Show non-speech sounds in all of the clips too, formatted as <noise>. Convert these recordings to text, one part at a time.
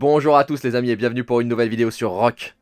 Bonjour à tous les amis et bienvenue pour une nouvelle vidéo sur Rock.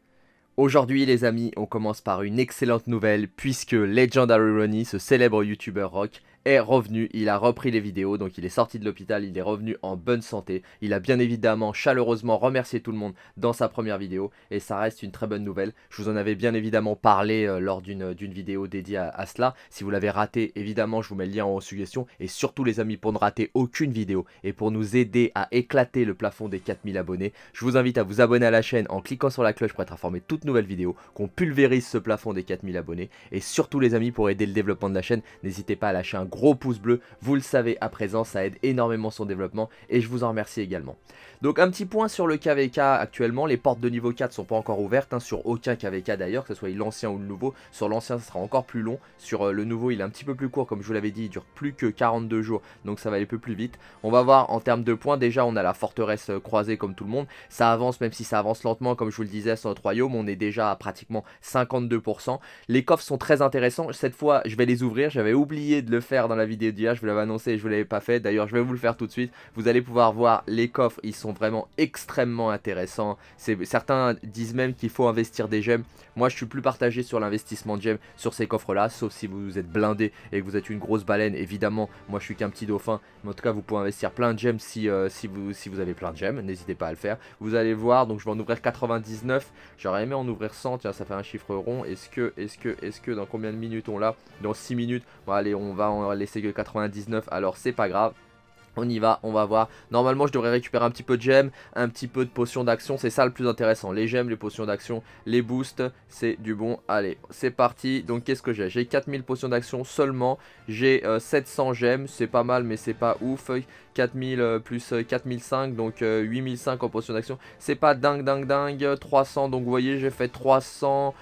Aujourd'hui les amis, on commence par une excellente nouvelle puisque Legendary Ronnie, ce célèbre youtubeur rock, revenu, il a repris les vidéos, donc il est sorti de l'hôpital, il est revenu en bonne santé. Il a bien évidemment chaleureusement remercié tout le monde dans sa première vidéo et ça reste une très bonne nouvelle. Je vous en avais bien évidemment parlé euh, lors euh, d'une vidéo dédiée à, à, cela. Si vous l'avez raté, évidemment, je vous mets le lien en suggestion et surtout les amis, pour ne rater aucune vidéo et pour nous aider à éclater le plafond des 4000 abonnés, je vous invite à vous abonner à la chaîne en cliquant sur la cloche pour être informé de toutes nouvelles vidéos, qu'on pulvérise ce plafond des 4000 abonnés et surtout les amis, pour aider le développement de la chaîne, n'hésitez pas à lâcher un gros gros pouce bleu, vous le savez à présent, ça aide énormément son développement et je vous en remercie également. Donc un petit point sur le KVK actuellement, les portes de niveau 4 sont pas encore ouvertes, hein, sur aucun KVK d'ailleurs, que ce soit l'ancien ou le nouveau, sur l'ancien ça sera encore plus long, sur euh, le nouveau il est un petit peu plus court comme je vous l'avais dit, il dure plus que 42 jours, donc ça va aller un peu plus vite. On va voir en termes de points, déjà on a la forteresse euh, croisée comme tout le monde, ça avance même si ça avance lentement comme je vous le disais sur notre royaume, on est déjà à pratiquement 52%. Les coffres sont très intéressants, cette fois je vais les ouvrir, j'avais oublié de le faire dans la vidéo d'hier, je vous l'avais annoncé et je vous l'avais pas fait. D'ailleurs, je vais vous le faire tout de suite. Vous allez pouvoir voir les coffres, ils sont vraiment extrêmement intéressants. Certains disent même qu'il faut investir des gemmes. Moi, je suis plus partagé sur l'investissement de gemmes sur ces coffres-là, sauf si vous êtes blindé et que vous êtes une grosse baleine. Évidemment, moi, je suis qu'un petit dauphin. Mais en tout cas, vous pouvez investir plein de gemmes si, euh, si, vous, si vous avez plein de gemmes. N'hésitez pas à le faire. Vous allez voir, donc je vais en ouvrir 99. J'aurais aimé en ouvrir 100. Tiens, ça fait un chiffre rond. Est-ce que, est-ce que, est-ce que dans combien de minutes on l'a Dans 6 minutes. Bon, allez, on va en Hein, laisser que 99, alors c'est pas grave. On y va, on va voir. Normalement, je devrais récupérer un petit peu de gemmes, un petit peu de potions d'action. C'est ça le plus intéressant. Les gemmes, les potions d'action, les boosts, c'est du bon. Allez, c'est parti. Donc, qu'est-ce que j'ai J'ai 4000 potions d'action seulement. J'ai 700 euh, gemmes. C'est pas mal, mais c'est pas ouf. 4000 euh, plus 4005, euh, donc 8005 euh, en potion d'action. C'est pas dingue, dingue, dingue. 300, donc vous voyez, j'ai fait 300,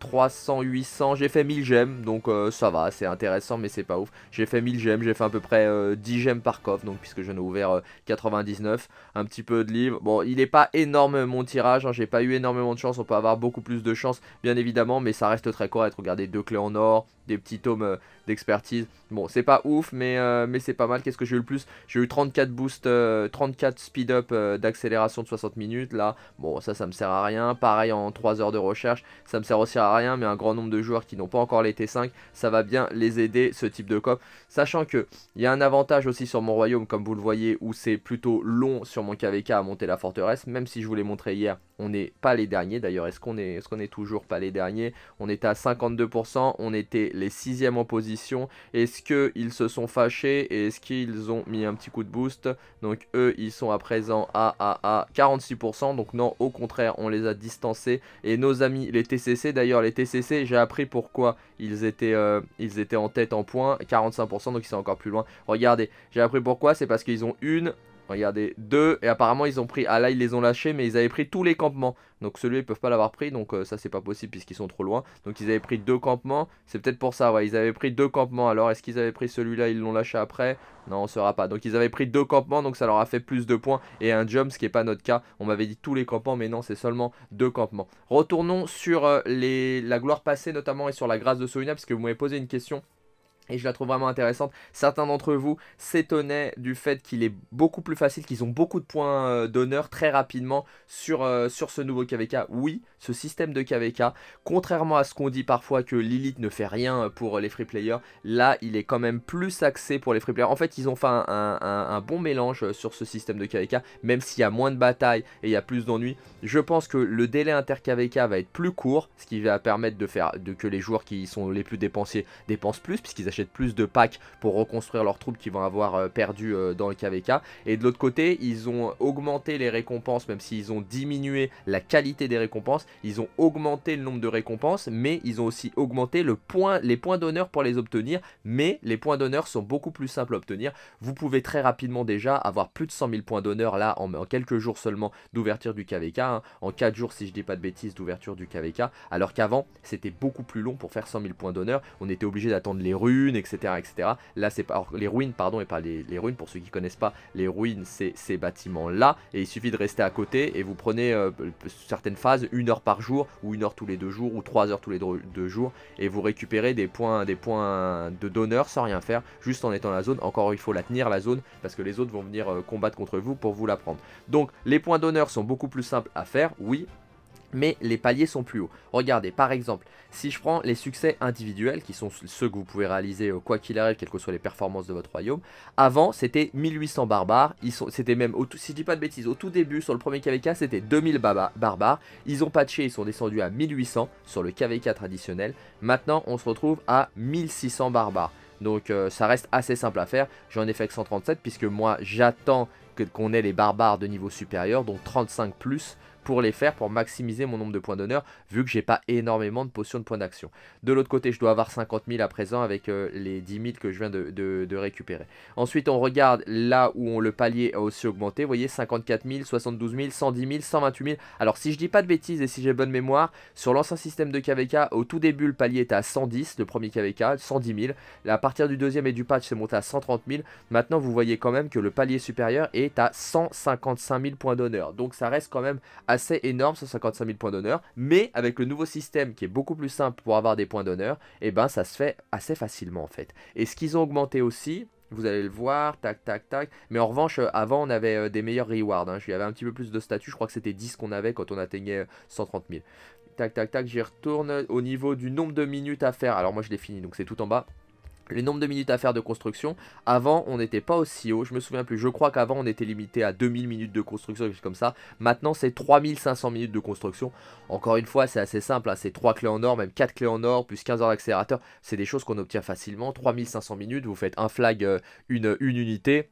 300, 800. J'ai fait 1000 gemmes, donc ça va, c'est intéressant, mais c'est pas ouf. J'ai fait 1000 gemmes, j'ai fait à peu près 10 gemmes par coffre, donc puisque je ai ouvert 99. Un petit peu de livres. Bon, il est pas énorme mon tirage, hein. j'ai pas eu énormément de chance. On peut avoir beaucoup plus de chance, bien évidemment, mais ça reste très correct. Regardez, deux clés en or, des petits tomes d'expertise. Bon, c'est pas ouf, mais, mais c'est pas mal. Qu'est-ce que j'ai eu le plus J'ai eu 30 34 boost, 34 speed up euh, d'accélération de 60 minutes, là, bon, ça, ça me sert à rien. Pareil, en 3 heures de recherche, ça me sert aussi à rien, mais un grand nombre de joueurs qui n'ont pas encore les T5, ça va bien les aider, ce type de cop. Sachant que, il y a un avantage aussi sur mon royaume, comme vous le voyez, où c'est plutôt long sur mon KVK à monter la forteresse, même si je vous l'ai montré hier, on n'est pas les derniers. D'ailleurs, est-ce qu'on est, est, qu'on est toujours pas les derniers On était à 52%, on était les sixièmes en position. Est-ce qu'ils se sont fâchés et est-ce qu'ils ont mis un petit coup de boost. Donc eux, ils sont à présent à, à, 46%. Donc non, au contraire, on les a distancés. Et nos amis, les TCC, d'ailleurs, les TCC, j'ai appris pourquoi ils étaient, euh, ils étaient en tête en point 45%, donc ils sont encore plus loin. Regardez, j'ai appris pourquoi. C'est parce qu'ils ont une, Regardez, deux, et apparemment ils ont pris, ah là ils les ont lâchés, mais ils avaient pris tous les campements. Donc celui-là ils peuvent pas l'avoir pris, donc euh, ça c'est pas possible puisqu'ils sont trop loin. Donc ils avaient pris deux campements, c'est peut-être pour ça, ouais, ils avaient pris deux campements. Alors est-ce qu'ils avaient pris celui-là, ils l'ont lâché après Non, on saura pas. Donc ils avaient pris deux campements, donc ça leur a fait plus de points et un jump, ce qui est pas notre cas. On m'avait dit tous les campements, mais non, c'est seulement deux campements. Retournons sur euh, les... la gloire passée notamment et sur la grâce de Solina, parce que vous m'avez posé une question et je la trouve vraiment intéressante. Certains d'entre vous s'étonnaient du fait qu'il est beaucoup plus facile, qu'ils ont beaucoup de points euh, d'honneur très rapidement sur, euh, sur ce nouveau KVK. Oui, ce système de KVK, contrairement à ce qu'on dit parfois que Lilith ne fait rien pour les free players, là il est quand même plus axé pour les free players. En fait, ils ont fait un, bon mélange euh, sur ce système de KVK, même s'il y a moins de batailles et il y a plus d'ennuis. Je pense que le délai inter-KVK va être plus court, ce qui va permettre de faire de, que les joueurs qui sont les plus dépensiers dépensent plus, puisqu'ils achètent plus de packs pour reconstruire leurs troupes qui vont avoir euh, perdu euh, dans le KVK. Et de l'autre côté, ils ont augmenté les récompenses, même s'ils ont diminué la qualité des récompenses, ils ont augmenté le nombre de récompenses, mais ils ont aussi augmenté le point, les points d'honneur pour les obtenir, mais les points d'honneur sont beaucoup plus simples à obtenir. Vous pouvez très rapidement déjà avoir plus de 100 000 points d'honneur là en, quelques jours seulement d'ouverture du KVK, hein. en 4 jours si je dis pas de bêtises d'ouverture du KVK, alors qu'avant c'était beaucoup plus long pour faire 100 000 points d'honneur, on était obligé d'attendre les rues, etc. etc. Là, c'est pas. les ruines, pardon, et pas les, ruines, pour ceux qui connaissent pas, les ruines, c'est ces bâtiments-là, et il suffit de rester à côté, et vous prenez euh, certaines phases, une heure par jour, ou une heure tous les deux jours, ou trois heures tous les deux jours, et vous récupérez des points, des points de donneur sans rien faire, juste en étant la zone. Encore, il faut la tenir, la zone, parce que les autres vont venir euh, combattre contre vous pour vous la prendre. Donc, les points d'honneur sont beaucoup plus simples à faire, oui, mais les paliers sont plus hauts. Regardez, par exemple, si je prends les succès individuels, qui sont ceux que vous pouvez réaliser euh, quoi qu'il arrive, quelles que soient les performances de votre royaume, avant c'était 1800 barbares, c'était même, si je dis pas de bêtises, au tout début sur le premier KVK c'était 2000 barbares, ils ont patché, ils sont descendus à 1800 sur le KVK traditionnel, maintenant on se retrouve à 1600 barbares. Donc euh, ça reste assez simple à faire, j'en ai fait que 137 puisque moi j'attends qu'on ait les barbares de niveau supérieur, donc 35 plus, pour les faire, pour maximiser mon nombre de points d'honneur, vu que j'ai pas énormément de potions de points d'action. De l'autre côté, je dois avoir 50 000 à présent avec euh, les 10 000 que je viens de, récupérer. Ensuite, on regarde là où on, le palier a aussi augmenté. Vous voyez, 54 000, 72 000, 110 000, 128 000. Alors, si je dis pas de bêtises et si j'ai bonne mémoire, sur l'ancien système de KVK, au tout début, le palier était à 110, le premier KVK, 110 000. à partir du deuxième et du patch, c'est monté à 130 000. Maintenant, vous voyez quand même que le palier supérieur est à 155 000 points d'honneur. Donc, ça reste quand même assez énorme, 155 000 points d'honneur, mais avec le nouveau système qui est beaucoup plus simple pour avoir des points d'honneur, et eh ben ça se fait assez facilement en fait. Et ce qu'ils ont augmenté aussi, vous allez le voir, tac, tac, tac. Mais en revanche, euh, avant, on avait euh, des meilleurs rewards. Il hein. y avait un petit peu plus de statut, Je crois que c'était 10 qu'on avait quand on atteignait 130 euh, 000. Tac, tac, tac. J'y retourne au niveau du nombre de minutes à faire. Alors moi, je l'ai fini, donc c'est tout en bas les nombres de minutes à faire de construction. Avant, on n'était pas aussi haut, je me souviens plus. Je crois qu'avant, on était limité à 2000 minutes de construction, quelque chose comme ça. Maintenant, c'est 3500 minutes de construction. Encore une fois, c'est assez simple, hein. c'est 3 clés en or, même 4 clés en or, plus 15 heures d'accélérateur. C'est des choses qu'on obtient facilement. 3500 minutes, vous faites un flag, euh, une, une unité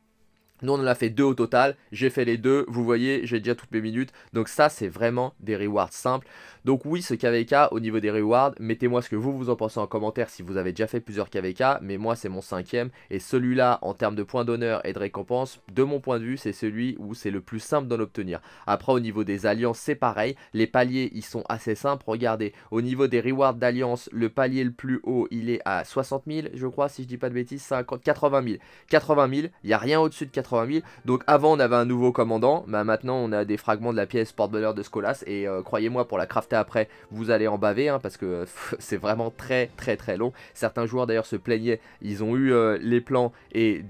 nous, on en a fait deux au total. J'ai fait les deux. Vous voyez, j'ai déjà toutes mes minutes. Donc ça, c'est vraiment des rewards simples. Donc oui, ce KVK au niveau des rewards, mettez-moi ce que vous, vous en pensez en commentaire si vous avez déjà fait plusieurs KVK. Mais moi, c'est mon cinquième. Et celui-là, en termes de points d'honneur et de récompense, de mon point de vue, c'est celui où c'est le plus simple d'en obtenir. Après, au niveau des alliances, c'est pareil. Les paliers, ils sont assez simples. Regardez, au niveau des rewards d'alliance, le palier le plus haut, il est à 60 000, je crois, si je dis pas de bêtises, 50, 80 000. 80 000, il n'y a rien au-dessus de 80 donc avant, on avait un nouveau commandant. mais maintenant, on a des fragments de la pièce porte-bonheur de Scolas. Et euh, croyez-moi, pour la crafter après, vous allez en baver. Hein, parce que <laughs> c'est vraiment très, très, très long. Certains joueurs, d'ailleurs, se plaignaient. Ils ont eu euh, les plans. Et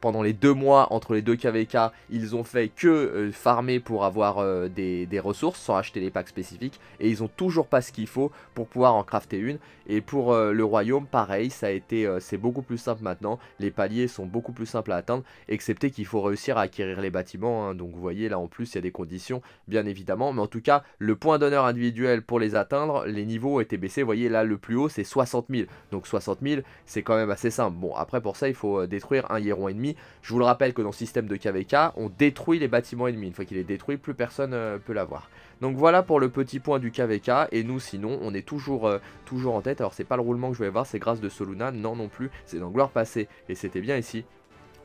pendant les deux mois, entre les deux KVK, ils ont fait que euh, farmer pour avoir des, ressources sans acheter les packs spécifiques. Et ils ont toujours pas ce qu'il faut pour pouvoir en crafter une. Et pour le royaume, pareil, ça a été, c'est beaucoup plus simple maintenant. Les paliers sont beaucoup plus simples à atteindre, excepté qu'il faut réussir à acquérir les bâtiments. Hein. Donc vous voyez là en plus il y a des conditions bien évidemment. Mais en tout cas le point d'honneur individuel pour les atteindre, les niveaux ont été baissés. Vous voyez là le plus haut c'est 60 000. Donc 60 000 c'est quand même assez simple. Bon après pour ça il faut euh, détruire un Hieron ennemi. Je vous le rappelle que dans le système de KVK on détruit les bâtiments ennemis. Une fois qu'il est détruit plus personne euh, peut l'avoir. Donc voilà pour le petit point du KVK et nous sinon on est toujours, euh, toujours en tête. Alors c'est pas le roulement que je vais voir c'est grâce de Soluna. Non non plus c'est dans Gloire Passée et c'était bien ici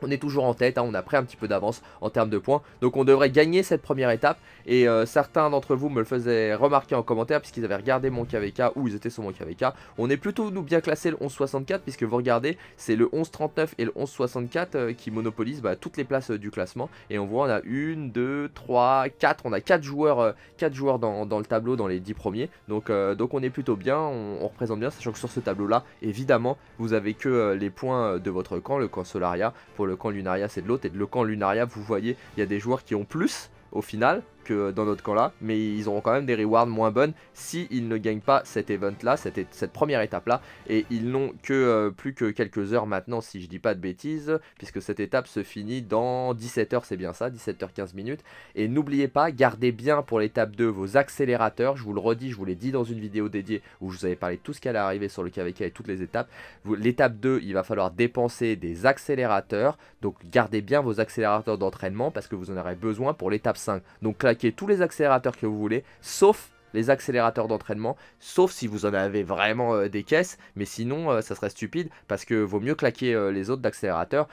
on est toujours en tête, hein, on a pris un petit peu d'avance en termes de points. Donc on devrait gagner cette première étape. Et euh, certains d'entre vous me le faisaient remarquer en commentaire puisqu'ils avaient regardé mon KVK où ils étaient sur mon KVK. On est plutôt nous bien classé le 11.64 puisque vous regardez, c'est le 11.39 et le 11.64 euh, qui monopolisent bah, toutes les places euh, du classement. Et on voit on a une deux trois quatre on a quatre joueurs, quatre joueurs dans, le tableau dans les 10 premiers. Donc, donc on est plutôt bien, on, représente bien, sachant que sur ce tableau là, évidemment, vous avez que les points de votre camp, le solaria pour le le camp Lunaria c'est de l'autre. Et de le camp Lunaria, vous voyez, il y a des joueurs qui ont plus au final, que dans notre camp là, mais ils auront quand même des rewards moins bonnes si ils ne gagnent pas cet event là, cette, cette première étape là, et ils n'ont que euh, plus que quelques heures maintenant si je dis pas de bêtises, puisque cette étape se finit dans 17h, c'est bien ça, 17h15 minutes, et n'oubliez pas, gardez bien pour l'étape 2 vos accélérateurs, je vous le redis, je vous l'ai dit dans une vidéo dédiée où je vous avais parlé de tout ce qui allait arriver sur le KVK et toutes les étapes, l'étape 2 il va falloir dépenser des accélérateurs, donc gardez bien vos accélérateurs d'entraînement parce que vous en aurez besoin pour l'étape 5, donc là tous les accélérateurs que vous voulez, sauf les accélérateurs d'entraînement, sauf si vous en avez vraiment euh, des caisses, mais sinon euh, ça serait stupide parce que vaut mieux claquer euh, les autres d'accélérateurs,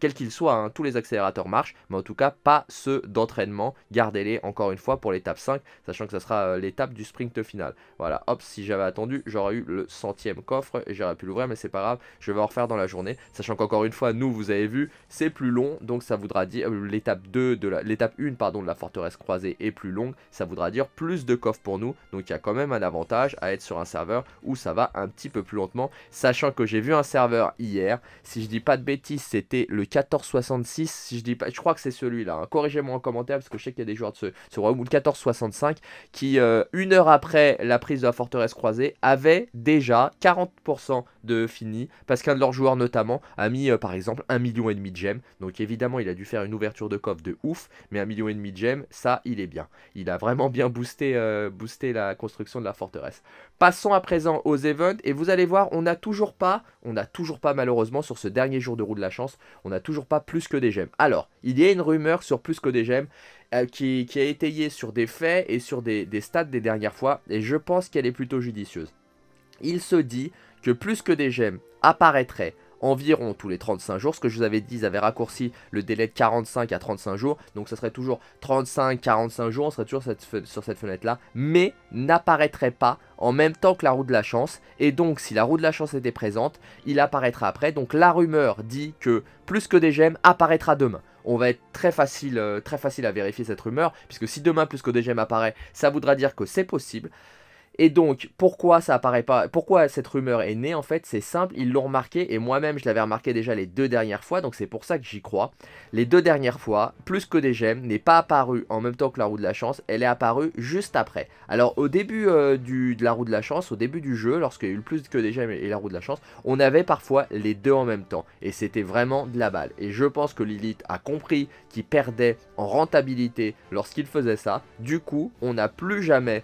quels qu'ils soient, hein, tous les accélérateurs marchent, mais en tout cas pas ceux d'entraînement, gardez-les encore une fois pour l'étape 5, sachant que ça sera l'étape du sprint final. Voilà, hop, si j'avais attendu, j'aurais eu le centième coffre et j'aurais pu l'ouvrir, mais c'est pas grave, je vais en refaire dans la journée, sachant qu'encore une fois, nous, vous avez vu, c'est plus long, donc ça voudra dire, l'étape 2 de l'étape 1, pardon, de la forteresse croisée est plus longue, ça voudra dire plus de coffres pour nous. Donc il y a quand même un avantage à être sur un serveur où ça va un petit peu plus lentement. Sachant que j'ai vu un serveur hier, si je dis pas de bêtises, c'était le 1466. Si je dis pas, je crois que c'est celui-là. Hein. Corrigez-moi en commentaire parce que je sais qu'il y a des joueurs de ce, royaume ou le 1465 qui, euh, une heure après la prise de la forteresse croisée, avait déjà 40% de fini parce qu'un de leurs joueurs notamment a mis euh, par exemple un million et demi de gemmes. Donc évidemment, il a dû faire une ouverture de coffre de ouf, mais un million et demi de gemmes, ça, il est bien. Il a vraiment bien boosté, euh, booster la construction de la forteresse. Passons à présent aux events et vous allez voir, on n'a toujours pas, on n'a toujours pas malheureusement sur ce dernier jour de roue de la chance, on n'a toujours pas plus que des gemmes. Alors, il y a une rumeur sur plus que des gemmes euh, qui, qui, a étayé sur des faits et sur des, stats des dernières fois et je pense qu'elle est plutôt judicieuse. Il se dit que plus que des gemmes apparaîtraient environ tous les 35 jours. Ce que je vous avais dit, ils avaient raccourci le délai de 45 à 35 jours. Donc ça serait toujours 35-45 jours, on serait toujours sur cette fenêtre-là. Mais n'apparaîtrait pas en même temps que la roue de la chance. Et donc, si la roue de la chance était présente, il apparaîtra après. Donc, la rumeur dit que plus que des gemmes apparaîtra demain. On va être très facile, euh, très facile à vérifier cette rumeur, puisque si demain plus que des gemmes apparaît, ça voudra dire que c'est possible. Et donc, pourquoi ça apparaît pas Pourquoi cette rumeur est née en fait C'est simple, ils l'ont remarqué et moi-même je l'avais remarqué déjà les deux dernières fois, donc c'est pour ça que j'y crois. Les deux dernières fois, plus que des gemmes, n'est pas apparue en même temps que la roue de la chance, elle est apparue juste après. Alors au début euh, de la roue de la chance, au début du jeu, lorsqu'il y a eu plus que des gemmes et la roue de la chance, on avait parfois les deux en même temps et c'était vraiment de la balle. Et je pense que Lilith a compris qu'il perdait en rentabilité lorsqu'il faisait ça. Du coup, on n'a plus jamais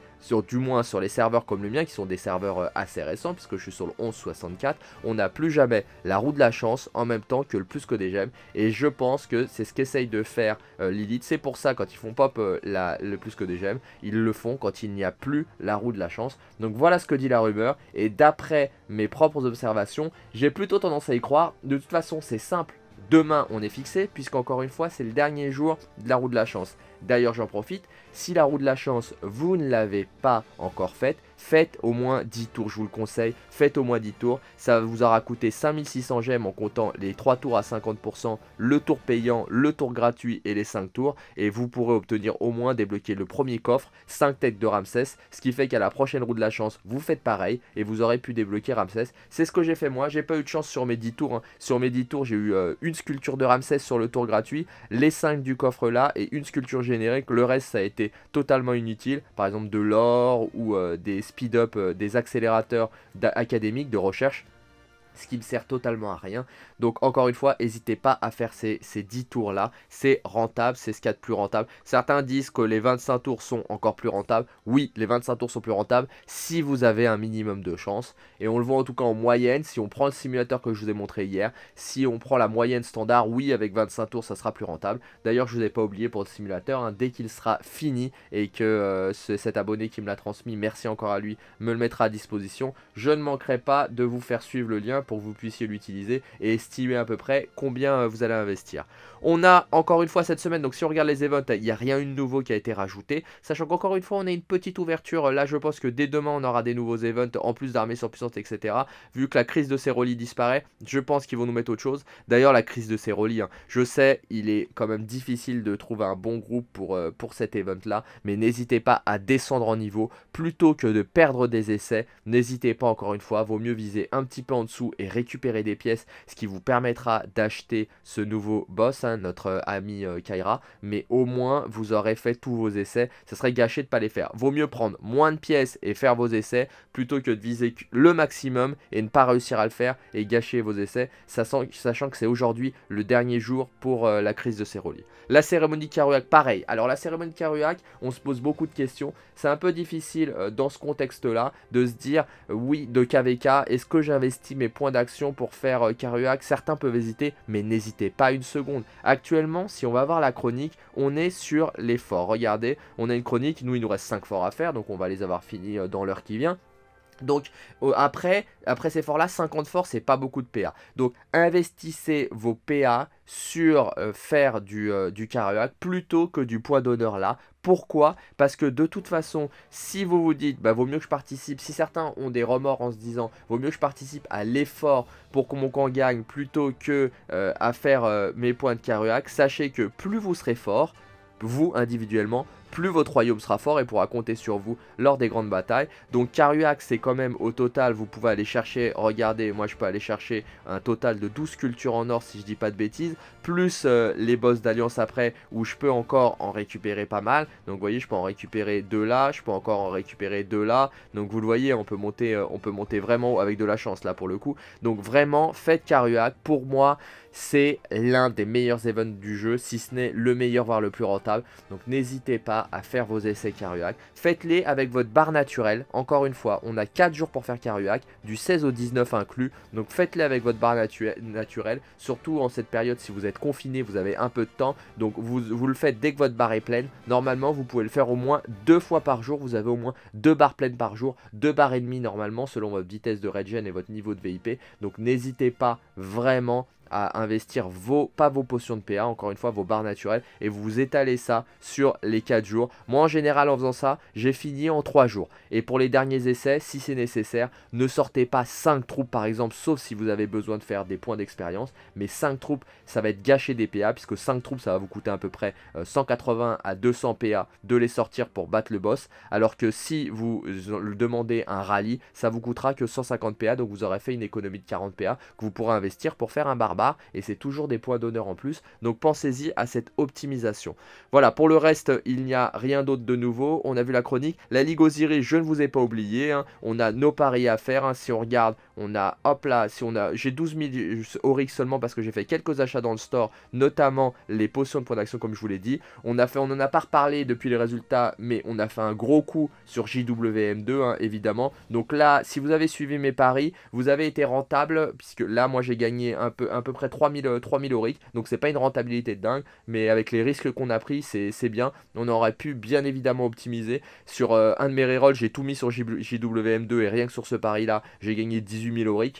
du moins sur les serveurs comme le mien, qui sont des serveurs euh, assez récents, puisque je suis sur le 1164, on n'a plus jamais la roue de la chance en même temps que le plus que des gemmes. Et je pense que c'est ce qu'essaye de faire euh, Lilith. C'est pour ça, quand ils font pop euh, le plus que des gemmes, ils le font quand il n'y a plus la roue de la chance. Donc voilà ce que dit la rumeur. Et d'après mes propres observations, j'ai plutôt tendance à y croire. De toute façon, c'est simple. Demain, on est fixé, puisqu'encore une fois, c'est le dernier jour de la roue de la chance. D'ailleurs, j'en profite, si la roue de la chance, vous ne l'avez pas encore faite, faites au moins 10 tours, je vous le conseille, faites au moins 10 tours, ça vous aura coûté 5600 gemmes en comptant les 3 tours à 50%, le tour payant, le tour gratuit et les 5 tours, et vous pourrez obtenir au moins débloquer le premier coffre, 5 têtes de Ramsès, ce qui fait qu'à la prochaine roue de la chance, vous faites pareil, et vous aurez pu débloquer Ramsès, c'est ce que j'ai fait moi, j'ai pas eu de chance sur mes 10 tours, hein. sur mes 10 tours j'ai eu euh, une sculpture de Ramsès sur le tour gratuit, les 5 du coffre là, et une sculpture que le reste ça a été totalement inutile, par exemple de l'or ou euh, des speed-up, euh, des accélérateurs académiques de recherche, ce qui me sert totalement à rien. Donc encore une fois, n'hésitez pas à faire ces, ces 10 tours là, c'est rentable, c'est ce qu'il y a de plus rentable. Certains disent que les 25 tours sont encore plus rentables, oui les 25 tours sont plus rentables si vous avez un minimum de chance. Et on le voit en tout cas en moyenne, si on prend le simulateur que je vous ai montré hier, si on prend la moyenne standard, oui avec 25 tours ça sera plus rentable. D'ailleurs je vous ai pas oublié pour le simulateur, hein, dès qu'il sera fini et que euh, cet abonné qui me l'a transmis, merci encore à lui, me le mettra à disposition, je ne manquerai pas de vous faire suivre le lien pour que vous puissiez l'utiliser et estimer à peu près combien euh, vous allez investir. On a encore une fois cette semaine, donc si on regarde les events, il n'y a rien de nouveau qui a été rajouté, sachant qu'encore une fois on a une petite ouverture, là je pense que dès demain on aura des nouveaux events en plus d'armées surpuissantes etc. Vu que la crise de relis disparaît, je pense qu'ils vont nous mettre autre chose. D'ailleurs la crise de ces relis, hein, je sais il est quand même difficile de trouver un bon groupe pour, euh, pour cet event là, mais n'hésitez pas à descendre en niveau plutôt que de perdre des essais, n'hésitez pas encore une fois, vaut mieux viser un petit peu en dessous et récupérer des pièces, ce qui vous permettra d'acheter ce nouveau boss, hein, notre euh, ami euh, Kyra, mais au moins vous aurez fait tous vos essais, ce serait gâché de ne pas les faire. Vaut mieux prendre moins de pièces et faire vos essais, plutôt que de viser le maximum et ne pas réussir à le faire et gâcher vos essais, sachant que c'est aujourd'hui le dernier jour pour euh, la crise de Ceroli. La cérémonie Karuak pareil. Alors la cérémonie Karuak on se pose beaucoup de questions, c'est un peu difficile dans ce contexte-là de se dire, oui, de KVK, est-ce que j'investis mes points d'action pour faire Caruac, euh, certains peuvent hésiter, mais n'hésitez pas une seconde. Actuellement, si on va voir la chronique, on est sur les forts. Regardez, on a une chronique, nous il nous reste 5 forts à faire, donc on va les avoir finis euh, dans l'heure qui vient. Donc euh, après, après ces forts là, 50 forts c'est pas beaucoup de PA. Donc investissez vos PA sur euh, faire du, euh, plutôt que du poids d'honneur là. Pourquoi Parce que de toute façon, si vous vous dites, bah, vaut mieux que je participe, si certains ont des remords en se disant, vaut mieux que je participe à l'effort pour que mon camp gagne plutôt que euh, à faire mes points de Karuak. » sachez que plus vous serez fort, vous individuellement, plus votre royaume sera fort et pourra compter sur vous lors des grandes batailles. Donc Karuak c'est quand même au total, vous pouvez aller chercher, regardez, moi je peux aller chercher un total de 12 cultures en or si je dis pas de bêtises, plus euh, les boss d'alliance après où je peux encore en récupérer pas mal. Donc vous voyez, je peux en récupérer deux là, je peux encore en récupérer deux là. Donc vous le voyez, on peut monter, euh, on peut monter vraiment avec de la chance là pour le coup. Donc vraiment, faites Karuak Pour moi, c'est l'un des meilleurs events du jeu, si ce n'est le meilleur voire le plus rentable. Donc n'hésitez pas à faire vos essais Caruac. Faites-les avec votre barre naturelle. Encore une fois, on a 4 jours pour faire Caruac, du 16 au 19 inclus. Donc faites-les avec votre barre naturelle. Surtout en cette période, si vous êtes confiné, vous avez un peu de temps. Donc vous, vous le faites dès que votre barre est pleine. Normalement, vous pouvez le faire au moins deux fois par jour. Vous avez au moins deux barres pleines par jour, deux barres et demie normalement, selon votre vitesse de regen et votre niveau de VIP. Donc n'hésitez pas vraiment à investir vos, pas vos potions de PA, encore une fois vos barres naturelles, et vous étalez ça sur les 4 jours. Moi en général en faisant ça, j'ai fini en 3 jours. Et pour les derniers essais, si c'est nécessaire, ne sortez pas 5 troupes par exemple, sauf si vous avez besoin de faire des points d'expérience, mais 5 troupes ça va être gâcher des PA, puisque 5 troupes ça va vous coûter à peu près 180 euh, à 200 PA de les sortir pour battre le boss, alors que si vous euh, demandez un rallye, ça vous coûtera que 150 PA, donc vous aurez fait une économie de 40 PA que vous pourrez investir pour faire un bar et c'est toujours des points d'honneur en plus, donc pensez-y à cette optimisation. Voilà, pour le reste, il n'y a rien d'autre de nouveau, on a vu la chronique, la Ligue Osiris, je ne vous ai pas oublié, hein. on a nos paris à faire, hein, si on regarde on a, hop là, si on a, j'ai 12 000 seulement parce que j'ai fait quelques achats dans le store, notamment les potions de point d'action comme je vous l'ai dit. On a fait, on en a pas reparlé depuis les résultats, mais on a fait un gros coup sur JWM2, hein, évidemment. Donc là, si vous avez suivi mes paris, vous avez été rentable, puisque là, moi, j'ai gagné un peu, à peu près 3000, mille 3000 euh, Donc c'est pas une rentabilité de dingue, mais avec les risques qu'on a pris, c'est bien. On aurait pu bien évidemment optimiser. Sur euh, un de mes rerolls, j'ai tout mis sur JWM2 et rien que sur ce pari-là, j'ai gagné 18 du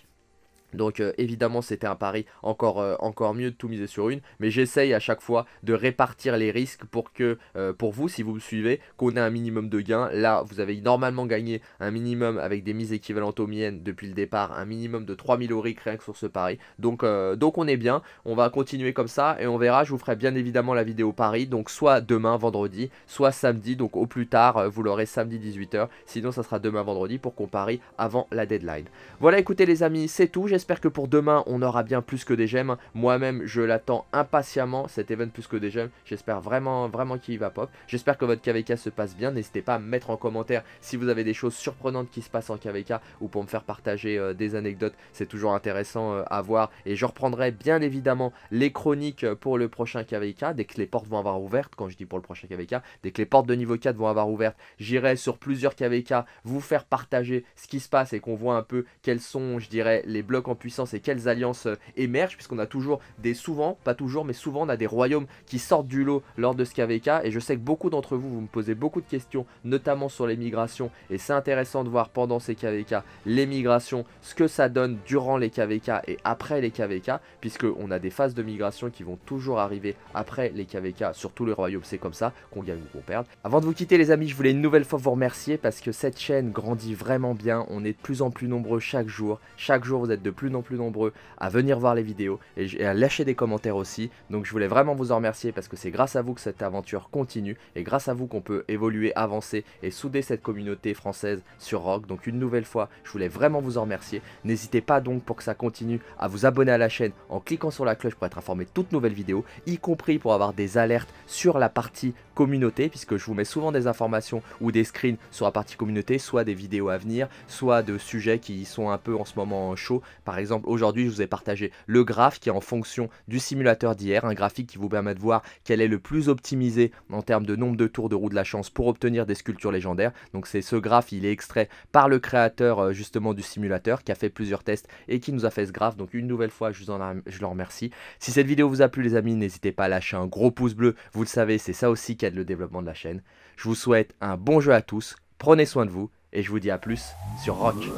donc euh, évidemment c'était un pari encore, euh, encore mieux de tout miser sur une, mais j'essaye à chaque fois de répartir les risques pour que euh, pour vous, si vous me suivez, qu'on ait un minimum de gains. Là vous avez normalement gagné un minimum avec des mises équivalentes aux miennes depuis le départ, un minimum de 3000 auric rien que sur ce pari. Donc, donc on est bien, on va continuer comme ça et on verra, je vous ferai bien évidemment la vidéo pari, donc soit demain vendredi, soit samedi, donc au plus tard vous l'aurez samedi 18h, sinon ça sera demain vendredi pour qu'on parie avant la deadline. Voilà écoutez les amis, c'est tout, j'espère que pour demain, on aura bien plus que des gemmes. Moi-même, je l'attends impatiemment, cet event plus que des gemmes. J'espère vraiment, vraiment qu'il va pop. J'espère que votre KVK se passe bien. N'hésitez pas à me mettre en commentaire si vous avez des choses surprenantes qui se passent en KVK ou pour me faire partager euh, des anecdotes. C'est toujours intéressant euh, à voir. Et je reprendrai bien évidemment les chroniques euh, pour le prochain KVK. Dès que les portes vont avoir ouvertes, quand je dis pour le prochain KVK, dès que les portes de niveau 4 vont avoir ouvertes, j'irai sur plusieurs KVK vous faire partager ce qui se passe et qu'on voit un peu quels sont, je dirais, les blocs en puissance et quelles alliances euh, émergent, puisqu'on a toujours des souvent, pas toujours, mais souvent on a des royaumes qui sortent du lot lors de ce KVK, et je sais que beaucoup d'entre vous, vous me posez beaucoup de questions, notamment sur les migrations, et c'est intéressant de voir pendant ces KVK les migrations, ce que ça donne durant les KVK et après les KVK, puisqu'on a des phases de migration qui vont toujours arriver après les KVK sur tous les royaumes, c'est comme ça qu'on gagne ou qu'on perde. Avant de vous quitter les amis, je voulais une nouvelle fois vous remercier parce que cette chaîne grandit vraiment bien, on est de plus en plus nombreux chaque jour, chaque jour vous êtes de plus non plus nombreux à venir voir les vidéos et à lâcher des commentaires aussi. Donc je voulais vraiment vous en remercier parce que c'est grâce à vous que cette aventure continue et grâce à vous qu'on peut évoluer, avancer et souder cette communauté française sur Rock. Donc une nouvelle fois, je voulais vraiment vous en remercier. N'hésitez pas donc pour que ça continue à vous abonner à la chaîne en cliquant sur la cloche pour être informé de toutes nouvelles vidéos, y compris pour avoir des alertes sur la partie communauté puisque je vous mets souvent des informations ou des screens sur la partie communauté, soit des vidéos à venir, soit de sujets qui sont un peu en ce moment chaud par exemple, aujourd'hui, je vous ai partagé le graphe qui est en fonction du simulateur d'hier, un graphique qui vous permet de voir quel est le plus optimisé en termes de nombre de tours de roue de la chance pour obtenir des sculptures légendaires. Donc c'est ce graphe, il est extrait par le créateur euh, justement du simulateur qui a fait plusieurs tests et qui nous a fait ce graphe. Donc une nouvelle fois, je, vous en je le remercie. Si cette vidéo vous a plu les amis, n'hésitez pas à lâcher un gros pouce bleu. Vous le savez, c'est ça aussi qui aide le développement de la chaîne. Je vous souhaite un bon jeu à tous, prenez soin de vous et je vous dis à plus sur Rock.